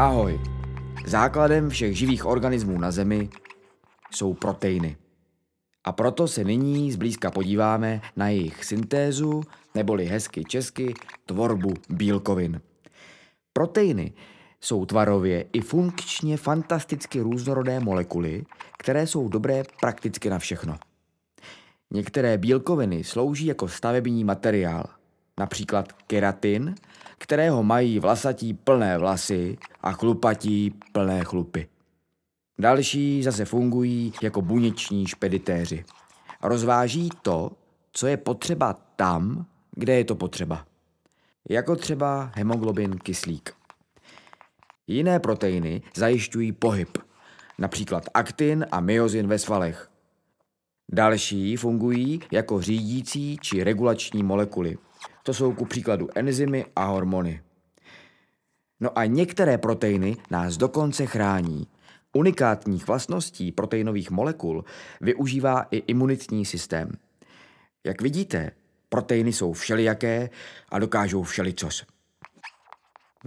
Ahoj. Základem všech živých organismů na Zemi jsou proteiny. A proto se nyní zblízka podíváme na jejich syntézu, neboli hezky česky, tvorbu bílkovin. Proteiny jsou tvarově i funkčně fantasticky různorodé molekuly, které jsou dobré prakticky na všechno. Některé bílkoviny slouží jako stavební materiál – například keratin, kterého mají vlasatí plné vlasy a chlupatí plné chlupy. Další zase fungují jako buněční špeditéři. Rozváží to, co je potřeba tam, kde je to potřeba. Jako třeba hemoglobin kyslík. Jiné proteiny zajišťují pohyb, například aktin a myozin ve svalech. Další fungují jako řídící či regulační molekuly, to jsou ku příkladu enzymy a hormony. No a některé proteiny nás dokonce chrání. Unikátních vlastností proteinových molekul využívá i imunitní systém. Jak vidíte, proteiny jsou všelijaké a dokážou všeličos.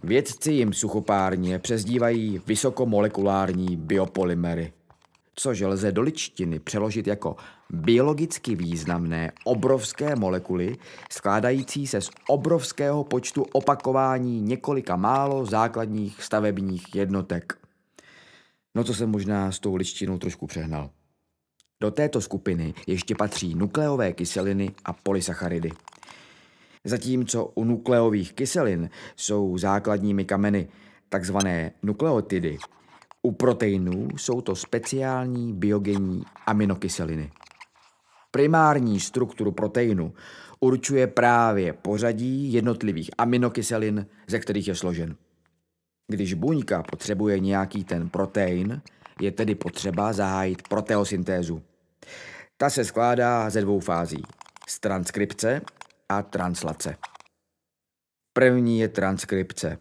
Vědci jim suchopárně přezdívají vysokomolekulární biopolymery což lze do ličtiny přeložit jako biologicky významné obrovské molekuly, skládající se z obrovského počtu opakování několika málo základních stavebních jednotek. No to jsem možná s tou ličtinou trošku přehnal. Do této skupiny ještě patří nukleové kyseliny a polysacharidy. Zatímco u nukleových kyselin jsou základními kameny, takzvané nukleotidy, u proteinů jsou to speciální biogenní aminokyseliny. Primární strukturu proteinu určuje právě pořadí jednotlivých aminokyselin, ze kterých je složen. Když buňka potřebuje nějaký ten protein, je tedy potřeba zahájit proteosyntézu. Ta se skládá ze dvou fází z transkripce a translace. První je transkripce,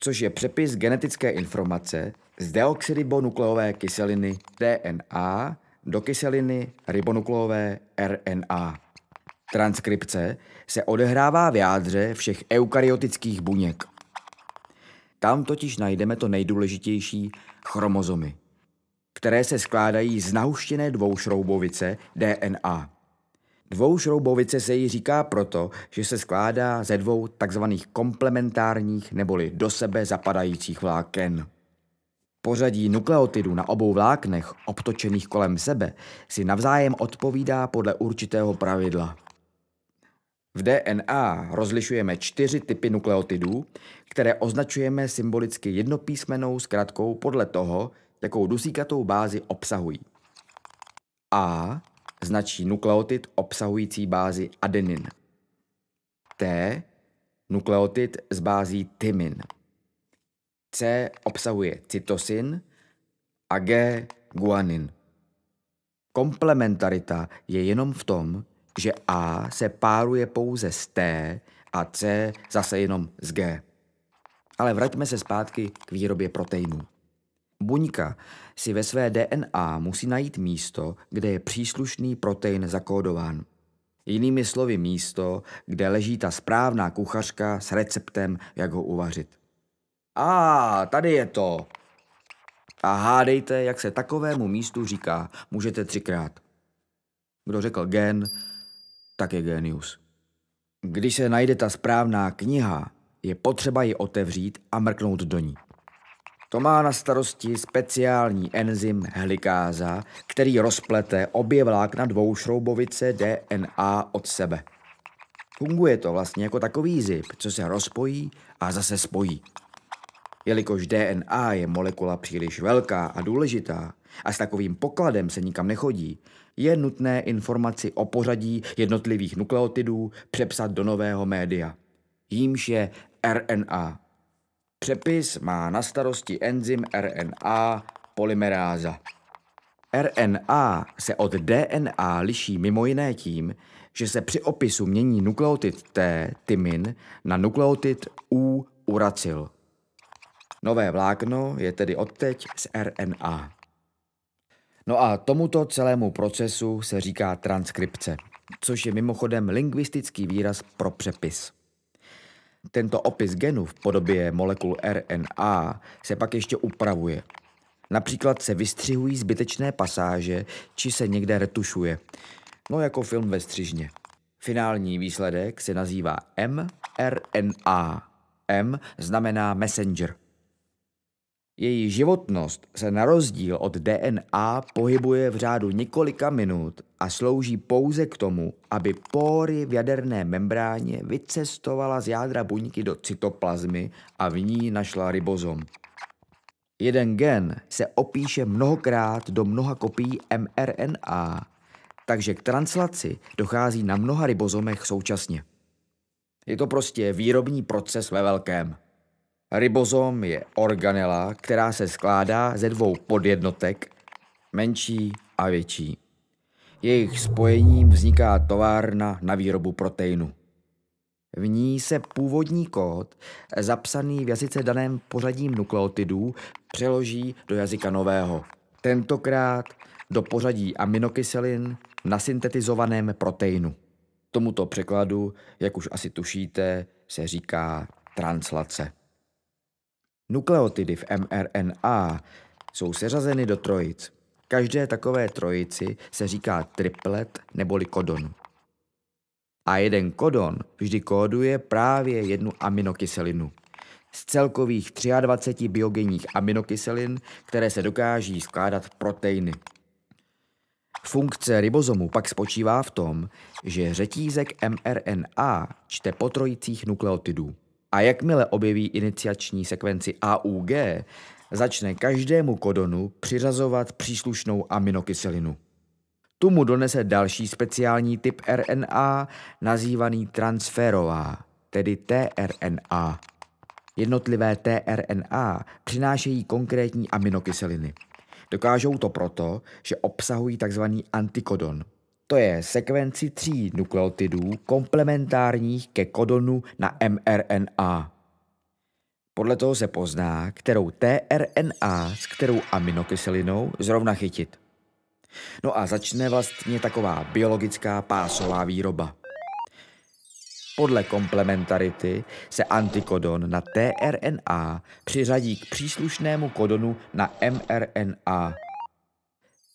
což je přepis genetické informace z deoxyribonukleové kyseliny DNA do kyseliny ribonukleové RNA. Transkripce se odehrává v jádře všech eukaryotických buněk. Tam totiž najdeme to nejdůležitější chromozomy, které se skládají z nahuštěné dvoušroubovice DNA. Dvoušroubovice se jí říká proto, že se skládá ze dvou takzvaných komplementárních neboli do sebe zapadajících vláken. Pořadí nukleotidů na obou vláknech, obtočených kolem sebe, si navzájem odpovídá podle určitého pravidla. V DNA rozlišujeme čtyři typy nukleotidů, které označujeme symbolicky jednopísmenou zkratkou podle toho, jakou dusíkatou bázi obsahují. A značí nukleotid obsahující bázi adenin. T nukleotid s bází tymin. C obsahuje cytosin a G guanin. Komplementarita je jenom v tom, že A se páruje pouze s T a C zase jenom s G. Ale vraťme se zpátky k výrobě proteinů. Buňka si ve své DNA musí najít místo, kde je příslušný protein zakódován. Jinými slovy místo, kde leží ta správná kuchařka s receptem, jak ho uvařit. A ah, tady je to. A hádejte, jak se takovému místu říká. Můžete třikrát. Kdo řekl gen, tak je genius. Když se najde ta správná kniha, je potřeba ji otevřít a mrknout do ní. To má na starosti speciální enzym helikáza, který rozplete obě vlákna dvou šroubovice DNA od sebe. Funguje to vlastně jako takový zip, co se rozpojí a zase spojí. Jelikož DNA je molekula příliš velká a důležitá a s takovým pokladem se nikam nechodí, je nutné informaci o pořadí jednotlivých nukleotidů přepsat do nového média. Jímž je RNA. Přepis má na starosti enzym RNA polymeráza. RNA se od DNA liší mimo jiné tím, že se při opisu mění nukleotid T, tymin, na nukleotid U, uracil. Nové vlákno je tedy odteď z RNA. No a tomuto celému procesu se říká transkripce, což je mimochodem lingvistický výraz pro přepis. Tento opis genu v podobě molekul RNA se pak ještě upravuje. Například se vystřihují zbytečné pasáže, či se někde retušuje. No jako film ve střižně. Finální výsledek se nazývá mRNA. M znamená messenger. Její životnost se na rozdíl od DNA pohybuje v řádu několika minut a slouží pouze k tomu, aby póry v jaderné membráně vycestovala z jádra buňky do cytoplazmy a v ní našla ribozom. Jeden gen se opíše mnohokrát do mnoha kopií mRNA, takže k translaci dochází na mnoha ribozomech současně. Je to prostě výrobní proces ve velkém. Ribozom je organela, která se skládá ze dvou podjednotek, menší a větší. Jejich spojením vzniká továrna na výrobu proteinu. V ní se původní kód, zapsaný v jazyce daném pořadím nukleotidů, přeloží do jazyka nového. Tentokrát do pořadí aminokyselin na syntetizovaném proteinu. Tomuto překladu, jak už asi tušíte, se říká translace. Nukleotidy v mRNA jsou seřazeny do trojic. Každé takové trojici se říká triplet neboli kodon. A jeden kodon vždy kóduje právě jednu aminokyselinu. Z celkových 23 biogenních aminokyselin, které se dokáží skládat proteiny. Funkce ribozomu pak spočívá v tom, že řetízek mRNA čte po trojicích nukleotidů. A jakmile objeví iniciační sekvenci AUG, začne každému kodonu přiřazovat příslušnou aminokyselinu. Tu mu donese další speciální typ RNA, nazývaný transferová, tedy tRNA. Jednotlivé tRNA přinášejí konkrétní aminokyseliny. Dokážou to proto, že obsahují tzv. antikodon – to je sekvenci tří nukleotidů komplementárních ke kodonu na mRNA. Podle toho se pozná, kterou tRNA s kterou aminokyselinou zrovna chytit. No a začne vlastně taková biologická pásová výroba. Podle komplementarity se antikodon na tRNA přiřadí k příslušnému kodonu na mRNA –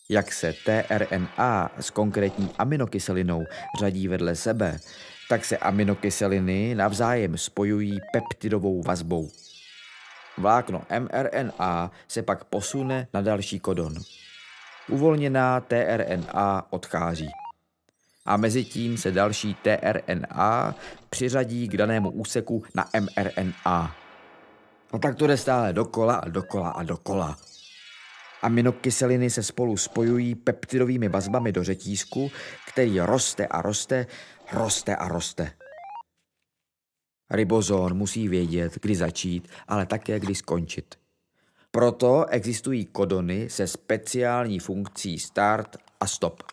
jak se tRNA s konkrétní aminokyselinou řadí vedle sebe, tak se aminokyseliny navzájem spojují peptidovou vazbou. Vlákno mRNA se pak posune na další kodon. Uvolněná tRNA odchází. A mezi tím se další tRNA přiřadí k danému úseku na mRNA. A no tak to jde stále dokola a dokola a dokola. Aminokyseliny se spolu spojují peptidovými vazbami do řetízku, který roste a roste, roste a roste. Ribozón musí vědět, kdy začít, ale také kdy skončit. Proto existují kodony se speciální funkcí start a stop.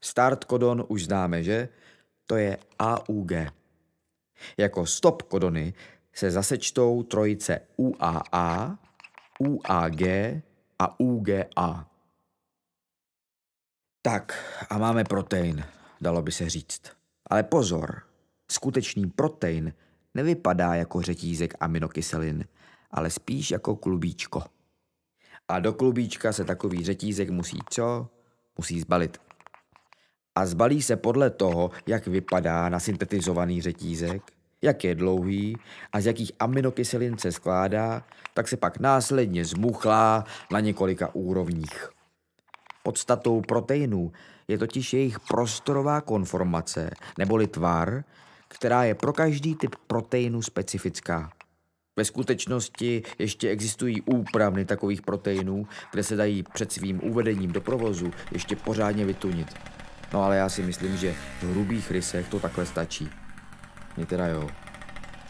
Start kodon už známe, že? To je AUG. Jako stop kodony se zasečtou trojice UAA, UAG a UGA. Tak a máme protein, dalo by se říct. Ale pozor, skutečný protein nevypadá jako řetízek aminokyselin, ale spíš jako klubíčko. A do klubíčka se takový řetízek musí co? Musí zbalit. A zbalí se podle toho, jak vypadá nasyntetizovaný řetízek, jak je dlouhý a z jakých aminokyselin se skládá, tak se pak následně zmuchlá na několika úrovních. Podstatou proteinů je totiž jejich prostorová konformace, neboli tvar, která je pro každý typ proteinu specifická. Ve skutečnosti ještě existují úpravny takových proteinů, kde se dají před svým uvedením do provozu ještě pořádně vytunit. No ale já si myslím, že v hrubých rysech to takhle stačí. Mě teda jo.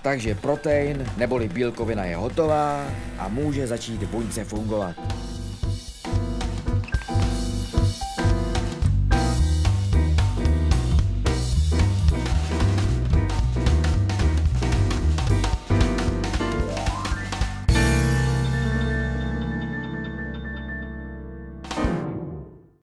Takže protein neboli bílkovina je hotová a může začít buňce fungovat.